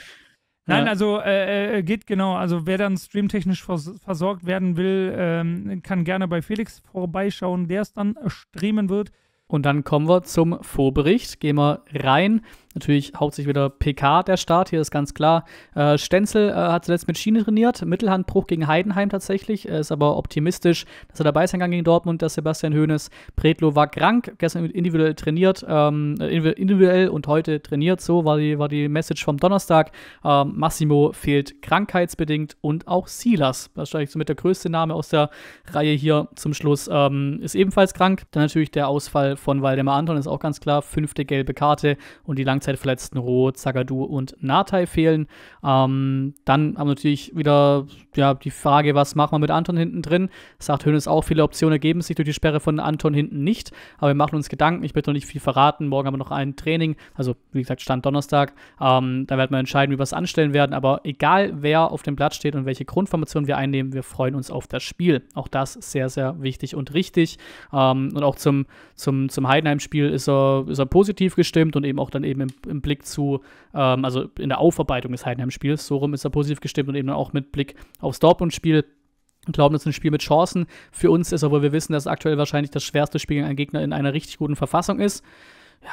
Nein, ja. also äh, äh, geht genau. Also wer dann streamtechnisch vers versorgt werden will, ähm, kann gerne bei Felix vorbeischauen, der es dann streamen wird. Und dann kommen wir zum Vorbericht. Gehen wir rein. Natürlich hauptsächlich wieder PK der Start, hier ist ganz klar. Äh, Stenzel äh, hat zuletzt mit Schiene trainiert, Mittelhandbruch gegen Heidenheim tatsächlich, er ist aber optimistisch, dass er dabei sein kann gegen Dortmund, dass Sebastian Hoeneß. Predlo war krank, gestern individuell trainiert, ähm, äh, individuell und heute trainiert, so war die, war die Message vom Donnerstag. Ähm, Massimo fehlt krankheitsbedingt und auch Silas, wahrscheinlich somit der größte Name aus der Reihe hier zum Schluss, ähm, ist ebenfalls krank. Dann natürlich der Ausfall von Waldemar Anton, ist auch ganz klar, fünfte gelbe Karte und die Langzeit NLZ-Verletzten Roh, Zagadou und Natai fehlen. Ähm, dann haben wir natürlich wieder ja, die Frage, was machen wir mit Anton hinten drin? Sagt Hönes auch, viele Optionen ergeben sich durch die Sperre von Anton hinten nicht, aber wir machen uns Gedanken. Ich möchte noch nicht viel verraten. Morgen haben wir noch ein Training, also wie gesagt, Stand Donnerstag. Ähm, da werden wir entscheiden, wie wir es anstellen werden, aber egal wer auf dem Platz steht und welche Grundformation wir einnehmen, wir freuen uns auf das Spiel. Auch das sehr, sehr wichtig und richtig. Ähm, und auch zum, zum, zum Heidenheim-Spiel ist er, ist er positiv gestimmt und eben auch dann eben im im Blick zu, ähm, also in der Aufarbeitung des Heidenheim-Spiels, so rum ist er positiv gestimmt und eben auch mit Blick aufs Dortmund-Spiel glauben, dass ist ein Spiel mit Chancen. Für uns ist, obwohl wir wissen, dass aktuell wahrscheinlich das schwerste Spiel gegen einen Gegner in einer richtig guten Verfassung ist.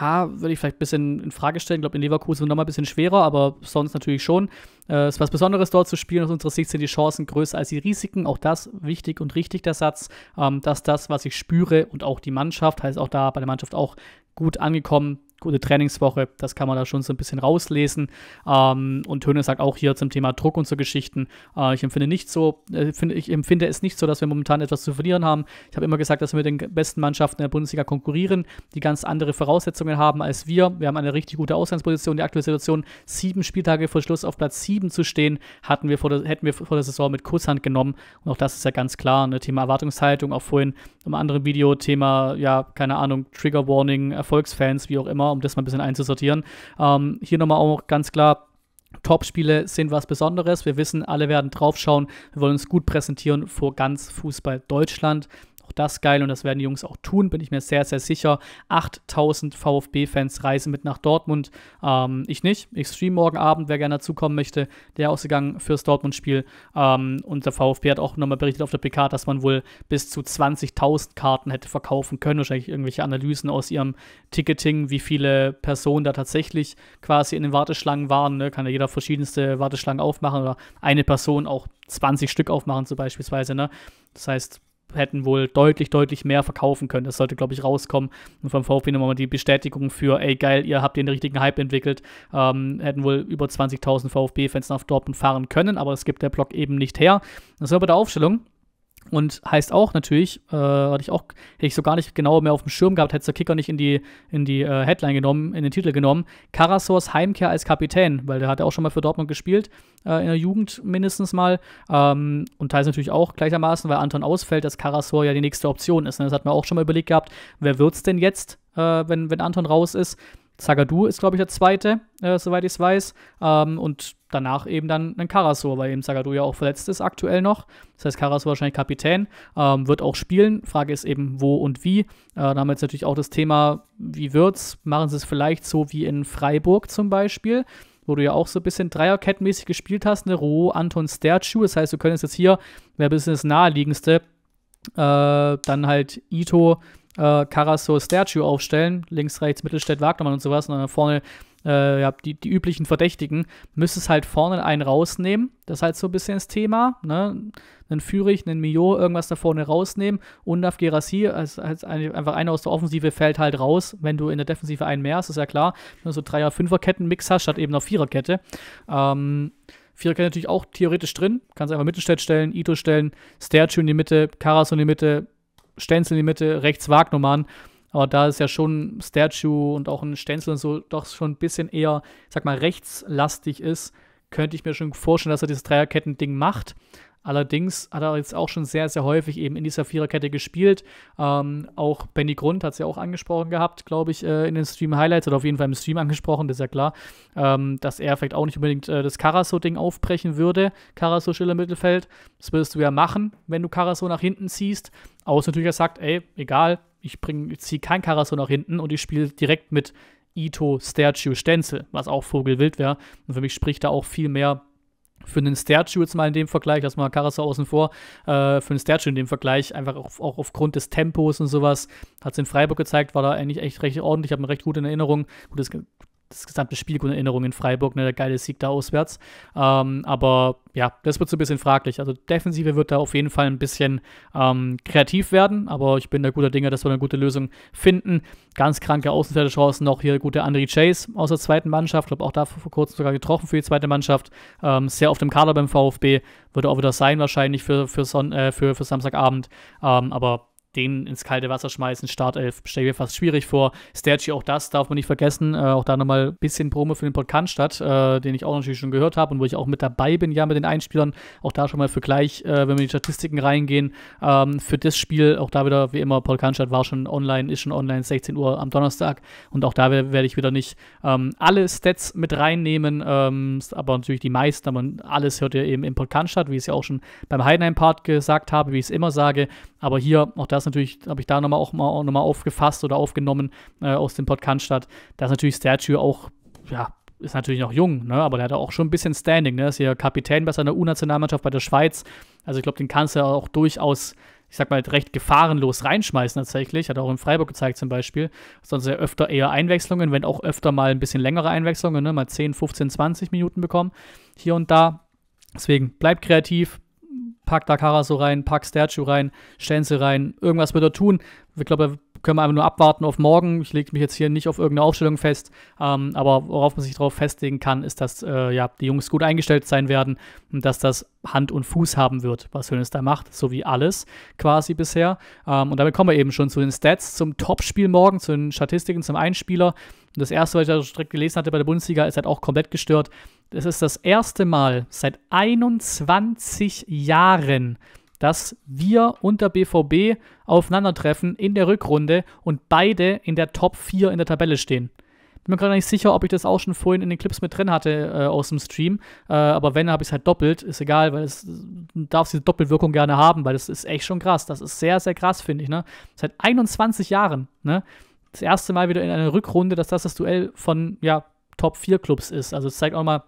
Ja, würde ich vielleicht ein bisschen in Frage stellen. Ich glaube, in Leverkusen nochmal ein bisschen schwerer, aber sonst natürlich schon. Äh, ist was Besonderes dort zu spielen. Aus unserer Sicht sind die Chancen größer als die Risiken. Auch das wichtig und richtig, der Satz, ähm, dass das, was ich spüre und auch die Mannschaft, heißt auch da bei der Mannschaft auch gut angekommen, gute Trainingswoche. Das kann man da schon so ein bisschen rauslesen. Ähm, und Höhne sagt auch hier zum Thema Druck und so Geschichten. Äh, ich empfinde nicht so, äh, find, ich empfinde es nicht so, dass wir momentan etwas zu verlieren haben. Ich habe immer gesagt, dass wir mit den besten Mannschaften der Bundesliga konkurrieren, die ganz andere Voraussetzungen haben als wir. Wir haben eine richtig gute Ausgangsposition. Die aktuelle Situation, sieben Spieltage vor Schluss auf Platz sieben zu stehen, hatten wir vor der, hätten wir vor der Saison mit Kusshand genommen. Und auch das ist ja ganz klar. Ne? Thema Erwartungshaltung, auch vorhin im anderen Video, Thema, ja, keine Ahnung, Trigger Warning, Erfolgsfans, wie auch immer um das mal ein bisschen einzusortieren. Ähm, hier nochmal auch ganz klar, Top-Spiele sind was Besonderes. Wir wissen, alle werden draufschauen. Wir wollen uns gut präsentieren vor ganz Fußball Deutschland auch das geil und das werden die Jungs auch tun, bin ich mir sehr, sehr sicher. 8000 VfB-Fans reisen mit nach Dortmund. Ähm, ich nicht. Ich stream morgen Abend, wer gerne dazukommen möchte. Der ausgegangen fürs Dortmund-Spiel. Ähm, und der VfB hat auch nochmal berichtet auf der PK, dass man wohl bis zu 20.000 Karten hätte verkaufen können. Wahrscheinlich irgendwelche Analysen aus ihrem Ticketing, wie viele Personen da tatsächlich quasi in den Warteschlangen waren. Ne? Kann ja jeder verschiedenste Warteschlangen aufmachen oder eine Person auch 20 Stück aufmachen, so beispielsweise. Ne? Das heißt, hätten wohl deutlich, deutlich mehr verkaufen können. Das sollte, glaube ich, rauskommen. Und vom VfB nochmal die Bestätigung für, ey, geil, ihr habt den richtigen Hype entwickelt. Ähm, hätten wohl über 20.000 VfB-Fans auf Dortmund fahren können, aber es gibt der Block eben nicht her. Das war bei der Aufstellung. Und heißt auch natürlich, äh, hatte ich auch, hätte ich so gar nicht genau mehr auf dem Schirm gehabt, hätte der Kicker nicht in die, in die äh, Headline genommen, in den Titel genommen, Karasors Heimkehr als Kapitän, weil der hat ja auch schon mal für Dortmund gespielt, äh, in der Jugend mindestens mal. Ähm, und teils natürlich auch gleichermaßen, weil Anton ausfällt, dass Karasor ja die nächste Option ist. Ne? Das hat man auch schon mal überlegt gehabt, wer wird es denn jetzt, äh, wenn, wenn Anton raus ist? Sagadu ist, glaube ich, der zweite, äh, soweit ich es weiß. Ähm, und danach eben dann ein Karasor, weil eben Sagadu ja auch verletzt ist aktuell noch. Das heißt, Karasor wahrscheinlich Kapitän, ähm, wird auch spielen. Frage ist eben, wo und wie. Äh, da haben wir jetzt natürlich auch das Thema, wie wird's? Machen sie es vielleicht so wie in Freiburg zum Beispiel? wo du ja auch so ein bisschen Dreierkettenmäßig gespielt hast, eine Roh, Anton, Sterchu. Das heißt, du könntest jetzt hier, wäre ein bisschen das naheliegendste, äh, dann halt Ito, äh, Karasso Statue aufstellen, links, rechts, Mittelstädt, Wagnermann und sowas, und dann vorne äh, ja, die, die üblichen Verdächtigen, müsstest halt vorne einen rausnehmen. Das ist halt so ein bisschen das Thema. Ne? Einen Führig, einen Mio, irgendwas da vorne rausnehmen. Und auf Gerassi, als, als einfach einer aus der Offensive fällt halt raus, wenn du in der Defensive einen mehr hast, ist ja klar. Wenn du so Dreier-Fünfer-Ketten-Mix hast, statt eben einer Viererkette. Ähm, Viererkette natürlich auch theoretisch drin. Kannst einfach Mittelstädt stellen, Ito stellen, Sterchu in die Mitte, Karas in die Mitte, Stenzel in die Mitte, rechts Wagnumann. Aber da ist ja schon Statue und auch ein Stenzel und so doch schon ein bisschen eher, sag mal, rechtslastig ist, könnte ich mir schon vorstellen, dass er dieses Dreierketten-Ding macht. Allerdings hat er jetzt auch schon sehr, sehr häufig eben in dieser Viererkette gespielt. Ähm, auch Benny Grund hat es ja auch angesprochen gehabt, glaube ich, äh, in den Stream-Highlights oder auf jeden Fall im Stream angesprochen, das ist ja klar, ähm, dass er vielleicht auch nicht unbedingt äh, das Karaso-Ding aufbrechen würde. Karaso Schiller Mittelfeld. Das würdest du ja machen, wenn du Karaso nach hinten ziehst. Außer natürlich, er sagt, ey, egal, ich, ich ziehe kein Karaso nach hinten und ich spiele direkt mit Ito, Stercio, Stenzel, was auch vogelwild wäre. Und für mich spricht da auch viel mehr für einen Statue jetzt mal in dem Vergleich, lass mal Karasau außen vor, äh, für einen Statue in dem Vergleich, einfach auch, auch aufgrund des Tempos und sowas, hat es in Freiburg gezeigt, war da eigentlich echt recht ordentlich, habe eine recht gute Erinnerung. Gut, das das gesamte Spiel gut in Erinnerung in Freiburg, ne, der geile Sieg da auswärts. Ähm, aber ja, das wird so ein bisschen fraglich. Also Defensive wird da auf jeden Fall ein bisschen ähm, kreativ werden, aber ich bin da guter Dinge, dass wir eine gute Lösung finden. Ganz kranke Außenseiterchancen noch hier gute André Chase aus der zweiten Mannschaft, glaube auch da vor kurzem sogar getroffen für die zweite Mannschaft. Ähm, sehr oft im Kader beim VfB, wird auch wieder sein wahrscheinlich für, für, Son äh, für, für Samstagabend. Ähm, aber den ins kalte Wasser schmeißen, Startelf, stelle ich mir fast schwierig vor. Sterci, auch das darf man nicht vergessen. Äh, auch da nochmal ein bisschen Promo für den Podcast statt, äh, den ich auch natürlich schon gehört habe und wo ich auch mit dabei bin, ja, mit den Einspielern. Auch da schon mal für gleich, äh, wenn wir in die Statistiken reingehen, ähm, für das Spiel, auch da wieder, wie immer, Podcast war schon online, ist schon online, 16 Uhr am Donnerstag. Und auch da werde ich wieder nicht ähm, alle Stats mit reinnehmen, ähm, aber natürlich die meisten, aber alles hört ihr eben im Podcast statt, wie ich es ja auch schon beim Heidenheim-Part gesagt habe, wie ich es immer sage. Aber hier, auch das das natürlich, habe ich da nochmal auch mal, noch mal aufgefasst oder aufgenommen äh, aus dem Podcast statt, dass natürlich Statue auch, ja, ist natürlich noch jung, ne? aber der hat auch schon ein bisschen Standing. Ne? Ist ja Kapitän bei seiner U-Nationalmannschaft bei der Schweiz. Also ich glaube, den kannst du ja auch durchaus, ich sag mal, recht gefahrenlos reinschmeißen tatsächlich. Hat er auch in Freiburg gezeigt zum Beispiel. Sonst ja öfter eher Einwechslungen, wenn auch öfter mal ein bisschen längere Einwechslungen, ne? mal 10, 15, 20 Minuten bekommen hier und da. Deswegen bleibt kreativ, pack Dakara so rein, pack Statue rein, Stenzel rein. Irgendwas wird er tun. Ich glaube, können wir einfach nur abwarten auf morgen. Ich lege mich jetzt hier nicht auf irgendeine Aufstellung fest, ähm, aber worauf man sich darauf festlegen kann, ist, dass äh, ja, die Jungs gut eingestellt sein werden und dass das Hand und Fuß haben wird, was Hönes da macht, so wie alles quasi bisher. Ähm, und damit kommen wir eben schon zu den Stats, zum Topspiel morgen, zu den Statistiken, zum Einspieler. Und das erste, was ich da direkt gelesen hatte bei der Bundesliga, ist halt auch komplett gestört. Es ist das erste Mal seit 21 Jahren, dass wir unter BVB aufeinandertreffen in der Rückrunde und beide in der Top 4 in der Tabelle stehen. Bin mir gerade nicht sicher, ob ich das auch schon vorhin in den Clips mit drin hatte äh, aus dem Stream. Äh, aber wenn, habe ich es halt doppelt. Ist egal, weil es darf diese Doppelwirkung gerne haben, weil das ist echt schon krass. Das ist sehr, sehr krass, finde ich. Ne? Seit 21 Jahren. Ne? Das erste Mal wieder in einer Rückrunde, dass das das Duell von ja, Top 4 Clubs ist. Also, es zeigt auch mal,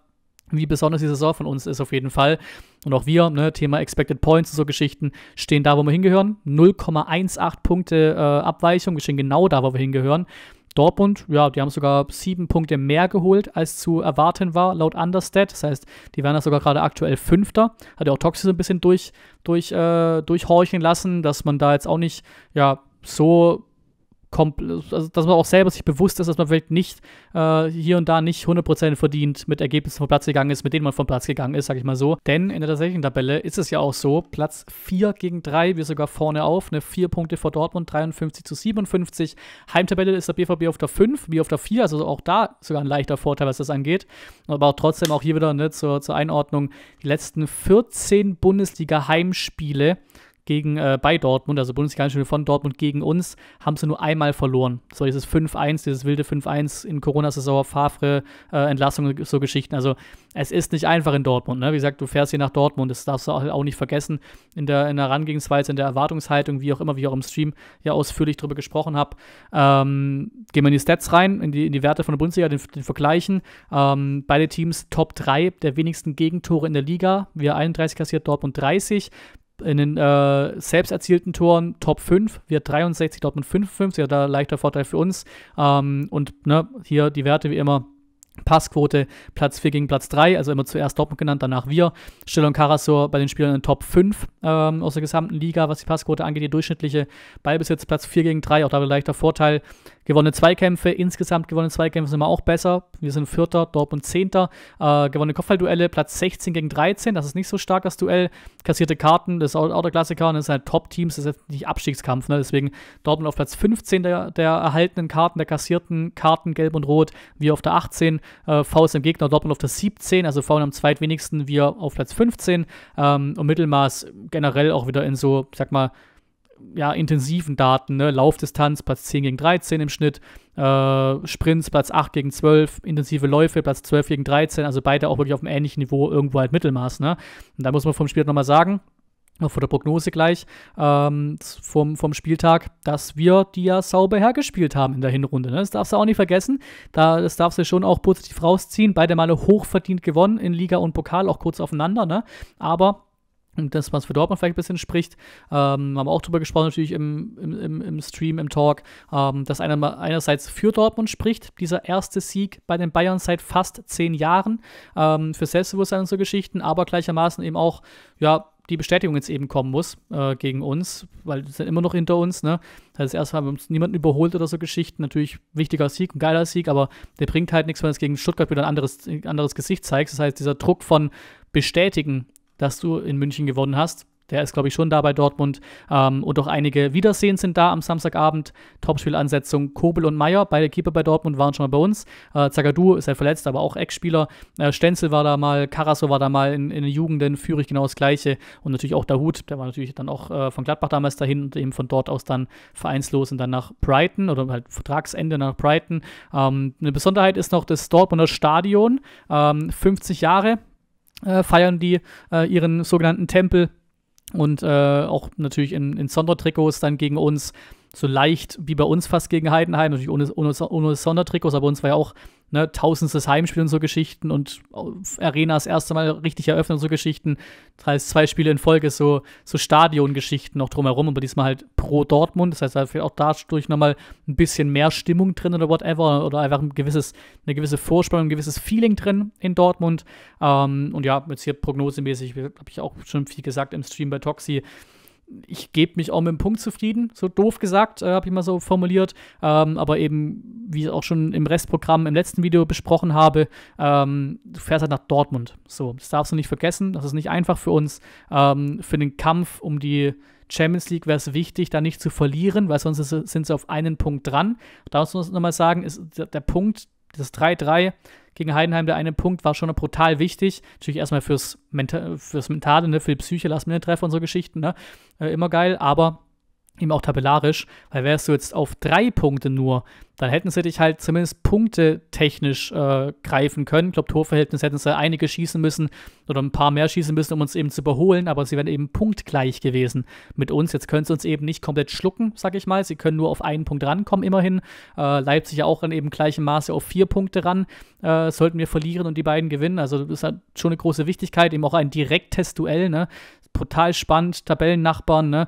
wie besonders die Saison von uns ist auf jeden Fall. Und auch wir, ne, Thema Expected Points und so Geschichten, stehen da, wo wir hingehören. 0,18 Punkte äh, Abweichung, wir stehen genau da, wo wir hingehören. Dortmund, ja, die haben sogar sieben Punkte mehr geholt, als zu erwarten war, laut Understat. Das heißt, die wären da sogar gerade aktuell Fünfter. Hat ja auch Toxis ein bisschen durch, durch, äh, durchhorchen lassen, dass man da jetzt auch nicht, ja, so also dass man auch selber sich bewusst ist, dass man vielleicht nicht äh, hier und da nicht 100% verdient mit Ergebnissen vom Platz gegangen ist, mit denen man vom Platz gegangen ist, sage ich mal so. Denn in der tatsächlichen Tabelle ist es ja auch so, Platz 4 gegen 3, wir sogar vorne auf, ne, 4 Punkte vor Dortmund, 53 zu 57. Heimtabelle ist der BVB auf der 5, wie auf der 4, also auch da sogar ein leichter Vorteil, was das angeht. Aber auch trotzdem auch hier wieder ne, zur, zur Einordnung, die letzten 14 Bundesliga-Heimspiele gegen äh, bei Dortmund, also Bundesliga-Einspiel von Dortmund gegen uns, haben sie nur einmal verloren. So dieses 5-1, dieses wilde 5-1 in Corona-Saison, Favre, äh, Entlassung, so Geschichten. Also es ist nicht einfach in Dortmund. Ne? Wie gesagt, du fährst hier nach Dortmund, das darfst du auch, auch nicht vergessen. In der, in der Herangehensweise, in der Erwartungshaltung, wie auch immer, wie ich auch im Stream ja ausführlich drüber gesprochen habe. Ähm, gehen wir in die Stats rein, in die, in die Werte von der Bundesliga, den, den Vergleichen. Ähm, beide Teams Top 3 der wenigsten Gegentore in der Liga. Wir 31 kassiert, Dortmund 30 in den äh, selbst erzielten Toren Top 5, wir 63, Dortmund 55, ja, da leichter Vorteil für uns. Ähm, und ne, hier die Werte wie immer. Passquote Platz 4 gegen Platz 3, also immer zuerst Dortmund genannt, danach wir. Stellung Karasor bei den Spielern in Top 5 ähm, aus der gesamten Liga, was die Passquote angeht, die durchschnittliche Ballbesitz Platz 4 gegen 3, auch da leichter Vorteil. Gewonnene Zweikämpfe, insgesamt gewonnene Zweikämpfe sind wir auch besser. Wir sind Vierter, Dortmund Zehnter. Äh, gewonnene Kopfballduelle, Platz 16 gegen 13, das ist nicht so stark, das Duell. Kassierte Karten, das ist auch, der Klassiker. Und das sind halt Top-Teams, das ist jetzt nicht Abstiegskampf. Ne? Deswegen Dortmund auf Platz 15 der, der erhaltenen Karten, der kassierten Karten, gelb und rot. Wir auf der 18, äh, im Gegner Dortmund auf der 17, also V am zweitwenigsten, wir auf Platz 15. Ähm, und Mittelmaß generell auch wieder in so, sag mal, ja, intensiven Daten, ne? Laufdistanz, Platz 10 gegen 13 im Schnitt, äh, Sprints, Platz 8 gegen 12, intensive Läufe, Platz 12 gegen 13, also beide auch wirklich auf einem ähnlichen Niveau, irgendwo halt Mittelmaß. Ne? Und da muss man vom Spiel nochmal sagen, auch vor der Prognose gleich, ähm, vom, vom Spieltag, dass wir die ja sauber hergespielt haben in der Hinrunde. Ne? Das darfst du auch nicht vergessen. Da, das darfst du schon auch positiv rausziehen. Beide Male hochverdient gewonnen in Liga und Pokal, auch kurz aufeinander. Ne? Aber und das, was für Dortmund vielleicht ein bisschen spricht, ähm, haben auch drüber gesprochen, natürlich im, im, im Stream, im Talk, ähm, dass einer, einerseits für Dortmund spricht, dieser erste Sieg bei den Bayern seit fast zehn Jahren, ähm, für Selbstbewusstsein und so Geschichten, aber gleichermaßen eben auch, ja, die Bestätigung jetzt eben kommen muss äh, gegen uns, weil die sind immer noch hinter uns. Ne? Das ist erstmal uns niemanden überholt oder so Geschichten. Natürlich wichtiger Sieg, ein geiler Sieg, aber der bringt halt nichts, wenn du es gegen Stuttgart wieder ein anderes, ein anderes Gesicht zeigst. Das heißt, dieser Druck von bestätigen dass du in München gewonnen hast. Der ist, glaube ich, schon da bei Dortmund. Ähm, und auch einige Wiedersehen sind da am Samstagabend. Topspielansetzung Kobel und Meier, beide Keeper bei Dortmund, waren schon mal bei uns. Äh, Zagadou ist ja verletzt, aber auch Ex-Spieler. Äh, Stenzel war da mal, Karasso war da mal in, in den Jugenden, Führig genau das Gleiche. Und natürlich auch Dahut, der war natürlich dann auch äh, von Gladbach damals dahin und eben von dort aus dann vereinslos und dann nach Brighton oder halt Vertragsende nach Brighton. Ähm, eine Besonderheit ist noch das Dortmunder Stadion. Ähm, 50 Jahre, äh, feiern die äh, ihren sogenannten Tempel und äh, auch natürlich in, in Sondertrikots dann gegen uns so leicht wie bei uns fast gegen Heidenheim, natürlich ohne, ohne, ohne Sondertrikots, aber uns war ja auch ne, tausendstes Heimspiel und so Geschichten und Arena das erste Mal richtig eröffnet und so Geschichten. Das heißt, zwei Spiele in Folge so, so Stadiongeschichten noch drumherum, aber diesmal halt pro Dortmund. Das heißt, da auch dadurch nochmal ein bisschen mehr Stimmung drin oder whatever oder einfach ein gewisses, eine gewisse Vorspannung, ein gewisses Feeling drin in Dortmund. Ähm, und ja, jetzt hier prognosemäßig, habe ich auch schon viel gesagt im Stream bei Toxi ich gebe mich auch mit dem Punkt zufrieden, so doof gesagt, äh, habe ich mal so formuliert. Ähm, aber eben, wie ich auch schon im Restprogramm im letzten Video besprochen habe, ähm, du fährst halt nach Dortmund. So, das darfst du nicht vergessen. Das ist nicht einfach für uns. Ähm, für den Kampf um die Champions League wäre es wichtig, da nicht zu verlieren, weil sonst ist, sind sie auf einen Punkt dran. Da muss man nochmal sagen, ist der, der Punkt das 3-3 gegen Heidenheim, der eine Punkt, war schon brutal wichtig. Natürlich erstmal fürs, Menta fürs Mentale, ne, für die Psyche, last den treffer und so Geschichten, ne? Äh, immer geil, aber eben auch tabellarisch, weil wärst du jetzt auf drei Punkte nur, dann hätten sie dich halt zumindest punktetechnisch äh, greifen können. Ich glaube, Torverhältnis hätten sie einige schießen müssen oder ein paar mehr schießen müssen, um uns eben zu überholen, aber sie wären eben punktgleich gewesen mit uns. Jetzt können sie uns eben nicht komplett schlucken, sag ich mal. Sie können nur auf einen Punkt rankommen, immerhin. Äh, Leipzig ja auch in eben gleichem Maße auf vier Punkte ran. Äh, sollten wir verlieren und die beiden gewinnen. Also das ist halt schon eine große Wichtigkeit, eben auch ein Direkttest-Duell, ne? Total spannend, Tabellennachbarn, ne?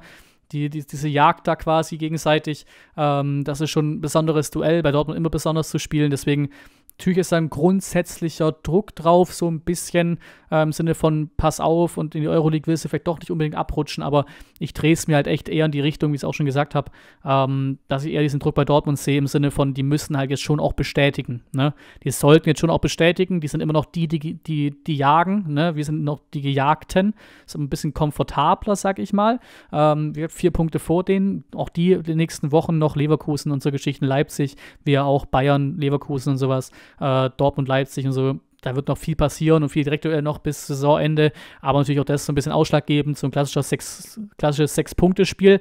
die, die, diese Jagd da quasi gegenseitig. Ähm, das ist schon ein besonderes Duell, bei Dortmund immer besonders zu spielen. Deswegen Natürlich ist da ein grundsätzlicher Druck drauf, so ein bisschen äh, im Sinne von pass auf und in die Euroleague willst du vielleicht doch nicht unbedingt abrutschen, aber ich drehe es mir halt echt eher in die Richtung, wie ich es auch schon gesagt habe, ähm, dass ich eher diesen Druck bei Dortmund sehe, im Sinne von, die müssen halt jetzt schon auch bestätigen. Ne? Die sollten jetzt schon auch bestätigen, die sind immer noch die, die, die, die jagen, ne? wir sind noch die Gejagten, ist ein bisschen komfortabler, sag ich mal. Ähm, wir haben vier Punkte vor denen, auch die in den nächsten Wochen noch Leverkusen und so Geschichten, Leipzig, wir auch Bayern, Leverkusen und sowas äh, Dortmund, Leipzig und so. Da wird noch viel passieren und viel direktuell noch bis Saisonende. Aber natürlich auch das ist so ein bisschen ausschlaggebend, so ein klassischer Sechs, klassisches Sechs-Punkte-Spiel.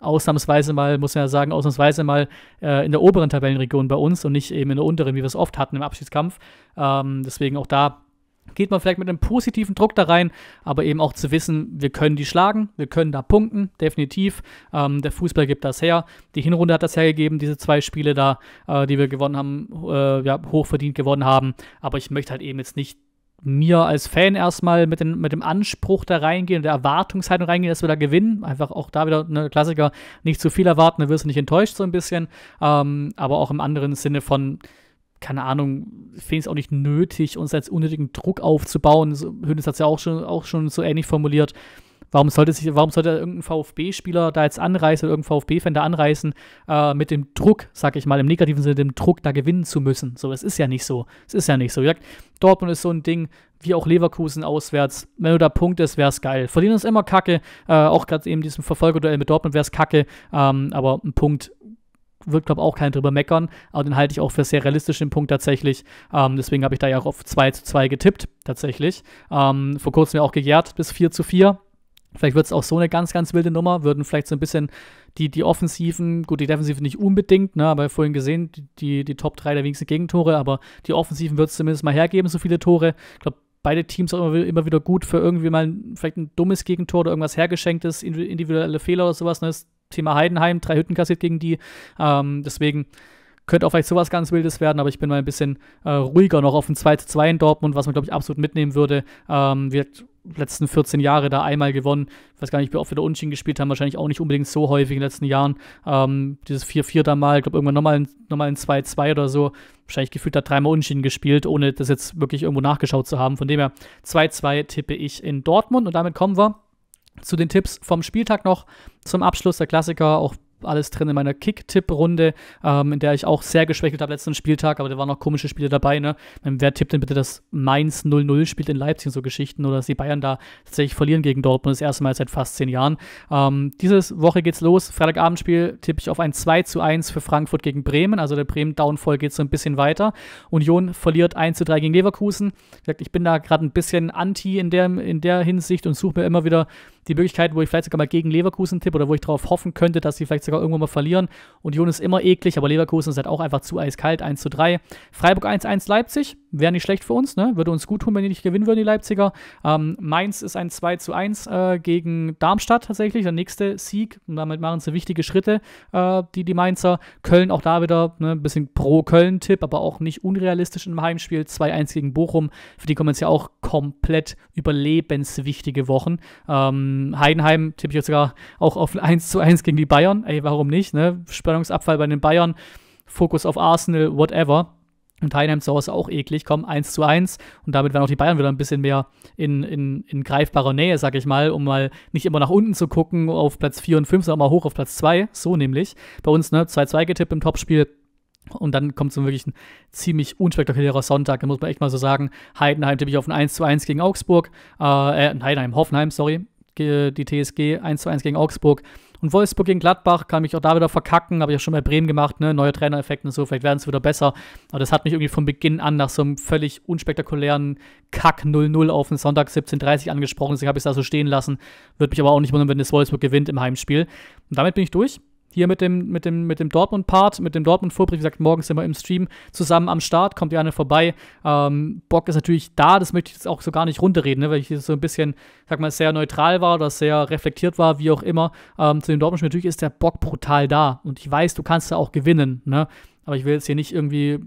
Ausnahmsweise mal, muss man ja sagen, ausnahmsweise mal äh, in der oberen Tabellenregion bei uns und nicht eben in der unteren, wie wir es oft hatten im Abschiedskampf. Ähm, deswegen auch da geht man vielleicht mit einem positiven Druck da rein, aber eben auch zu wissen, wir können die schlagen, wir können da punkten, definitiv. Ähm, der Fußball gibt das her. Die Hinrunde hat das hergegeben, diese zwei Spiele da, äh, die wir gewonnen haben, äh, ja, hochverdient gewonnen haben. Aber ich möchte halt eben jetzt nicht mir als Fan erstmal mit, den, mit dem Anspruch da reingehen, der Erwartungshaltung reingehen, dass wir da gewinnen. Einfach auch da wieder eine Klassiker, nicht zu viel erwarten, dann wirst du nicht enttäuscht so ein bisschen. Ähm, aber auch im anderen Sinne von, keine Ahnung, finde ich es auch nicht nötig, uns als unnötigen Druck aufzubauen. Hönes hat es ja auch schon, auch schon so ähnlich formuliert. Warum sollte, sich, warum sollte irgendein VfB-Spieler da jetzt anreißen oder irgendein VfB-Fan da anreißen, äh, mit dem Druck, sag ich mal, im negativen Sinne, dem Druck, da gewinnen zu müssen? So, es ist ja nicht so. Es ist ja nicht so. Wie gesagt, Dortmund ist so ein Ding, wie auch Leverkusen auswärts. Wenn du da Punkt ist, wäre es geil. Verlieren ist immer kacke. Äh, auch gerade eben diesem Verfolgerduell mit Dortmund wäre es kacke. Ähm, aber ein Punkt wird, glaube ich, auch keiner drüber meckern, aber den halte ich auch für sehr realistisch, den Punkt tatsächlich. Ähm, deswegen habe ich da ja auch auf 2 zu 2 getippt, tatsächlich. Ähm, vor kurzem ja auch gejährt bis 4 zu 4. Vielleicht wird es auch so eine ganz, ganz wilde Nummer, würden vielleicht so ein bisschen die, die Offensiven, gut, die Defensiven nicht unbedingt, ne, aber vorhin gesehen, die, die Top 3 der wenigsten Gegentore, aber die Offensiven wird es zumindest mal hergeben, so viele Tore. Ich glaube, beide Teams auch immer, immer, wieder gut für irgendwie mal vielleicht ein dummes Gegentor oder irgendwas hergeschenktes, individuelle Fehler oder sowas. Ne? Das Thema Heidenheim, drei Hütten kassiert gegen die. Ähm, deswegen könnte auch vielleicht sowas ganz Wildes werden, aber ich bin mal ein bisschen äh, ruhiger noch auf ein 2-2 in Dortmund, was man, glaube ich, absolut mitnehmen würde. Ähm, wir letzten 14 Jahre da einmal gewonnen. Ich weiß gar nicht, wie oft wir da Unschien gespielt haben, wahrscheinlich auch nicht unbedingt so häufig in den letzten Jahren. Ähm, dieses 4-4 da mal, ich glaube, irgendwann nochmal ein, nochmal ein 2-2 oder so. Wahrscheinlich gefühlt da dreimal Unschien gespielt, ohne das jetzt wirklich irgendwo nachgeschaut zu haben. Von dem her 2-2 tippe ich in Dortmund und damit kommen wir zu den Tipps vom Spieltag noch zum Abschluss der Klassiker, auch alles drin in meiner Kick-Tipp-Runde, ähm, in der ich auch sehr geschwächelt habe letzten Spieltag, aber da waren noch komische Spiele dabei. Ne? Ähm, wer tippt denn bitte, dass Mainz 0-0 spielt in Leipzig und so Geschichten oder dass die Bayern da tatsächlich verlieren gegen Dortmund das erste Mal seit fast zehn Jahren? Ähm, diese Woche geht's los. Freitagabendspiel tippe ich auf ein 2 zu 1 für Frankfurt gegen Bremen. Also der Bremen-Downfall geht so ein bisschen weiter. Union verliert 1 zu 3 gegen Leverkusen. ich bin da gerade ein bisschen anti in der, in der Hinsicht und suche mir immer wieder die Möglichkeit, wo ich vielleicht sogar mal gegen Leverkusen tippe oder wo ich darauf hoffen könnte, dass sie vielleicht sogar irgendwann mal verlieren. Union ist immer eklig, aber Leverkusen ist halt auch einfach zu eiskalt, 1 zu 3. Freiburg 1-1 Leipzig, Wäre nicht schlecht für uns, ne? Würde uns gut tun, wenn die nicht gewinnen würden, die Leipziger. Ähm, Mainz ist ein 2 zu 1 äh, gegen Darmstadt tatsächlich, der nächste Sieg. Und damit machen sie wichtige Schritte, äh, die, die Mainzer. Köln auch da wieder ne, ein bisschen pro Köln-Tipp, aber auch nicht unrealistisch im Heimspiel. 2-1 gegen Bochum. Für die kommen jetzt ja auch komplett überlebenswichtige Wochen. Ähm, Heidenheim tippe ich jetzt sogar auch auf ein 1 zu 1 gegen die Bayern. Ey, warum nicht? Ne? Spannungsabfall bei den Bayern, Fokus auf Arsenal, whatever und Heidenheim zu Hause auch eklig, komm, 1 zu 1. Und damit werden auch die Bayern wieder ein bisschen mehr in, in, in greifbarer Nähe, sag ich mal, um mal nicht immer nach unten zu gucken auf Platz 4 und 5, sondern mal hoch auf Platz 2. So nämlich. Bei uns, ne, 2-2 getippt im Topspiel. Und dann kommt so wirklich ein ziemlich unspektakulärer Sonntag, da muss man echt mal so sagen. Heidenheim tippe ich auf ein 1 zu 1 gegen Augsburg, äh, äh, Heidenheim, Hoffenheim, sorry, die TSG 1 zu 1 gegen Augsburg. Und Wolfsburg gegen Gladbach kann mich auch da wieder verkacken. Habe ich ja schon bei Bremen gemacht, ne? neue Trainereffekte und so, vielleicht werden es wieder besser. Aber das hat mich irgendwie von Beginn an nach so einem völlig unspektakulären Kack 0-0 auf den Sonntag 17.30 angesprochen. Deswegen habe ich es da so stehen lassen. Würde mich aber auch nicht wundern, wenn das Wolfsburg gewinnt im Heimspiel. Und damit bin ich durch hier mit dem, mit dem, mit dem Dortmund-Part, mit dem Dortmund-Vorbericht, wie gesagt, morgens wir im Stream zusammen am Start, kommt gerne vorbei. Ähm, Bock ist natürlich da, das möchte ich jetzt auch so gar nicht runterreden, ne, weil ich so ein bisschen, sag mal, sehr neutral war oder sehr reflektiert war, wie auch immer. Ähm, zu dem Dortmund-Spiel natürlich ist der Bock brutal da und ich weiß, du kannst da auch gewinnen. Ne? Aber ich will jetzt hier nicht irgendwie,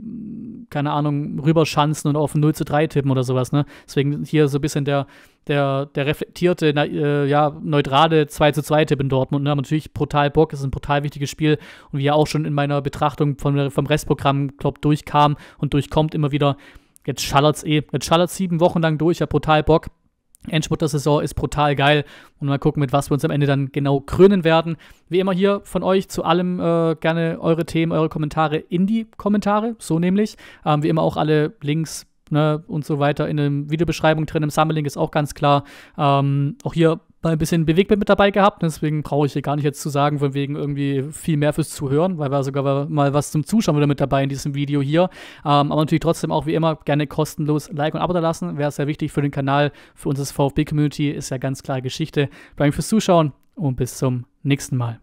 keine Ahnung, rüberschanzen und auf ein 0 zu 3 tippen oder sowas, ne? Deswegen hier so ein bisschen der, der, der reflektierte, na, äh, ja, neutrale 2 zu 2 Tipp in Dortmund. Ne? Haben natürlich brutal Bock, ist ein brutal wichtiges Spiel. Und wie ja auch schon in meiner Betrachtung von, vom Restprogramm, glaub, durchkam und durchkommt immer wieder. Jetzt schallert's eh. Jetzt schallert's sieben Wochen lang durch, ja, brutal Bock. Endspurt Saison ist brutal geil und mal gucken, mit was wir uns am Ende dann genau krönen werden. Wie immer hier von euch zu allem äh, gerne eure Themen, eure Kommentare in die Kommentare, so nämlich. Ähm, wie immer auch alle Links ne, und so weiter in der Videobeschreibung drin. Im Sammelink ist auch ganz klar. Ähm, auch hier mal ein bisschen Bewegtbild mit dabei gehabt. Deswegen brauche ich hier gar nicht jetzt zu sagen, von wegen irgendwie viel mehr fürs Zuhören, weil wir sogar mal was zum Zuschauen wieder mit dabei in diesem Video hier. Ähm, aber natürlich trotzdem auch wie immer gerne kostenlos Like und Abo da lassen. Wäre sehr wichtig für den Kanal, für uns unsere VfB-Community, ist ja ganz klar Geschichte. Danke fürs Zuschauen und bis zum nächsten Mal.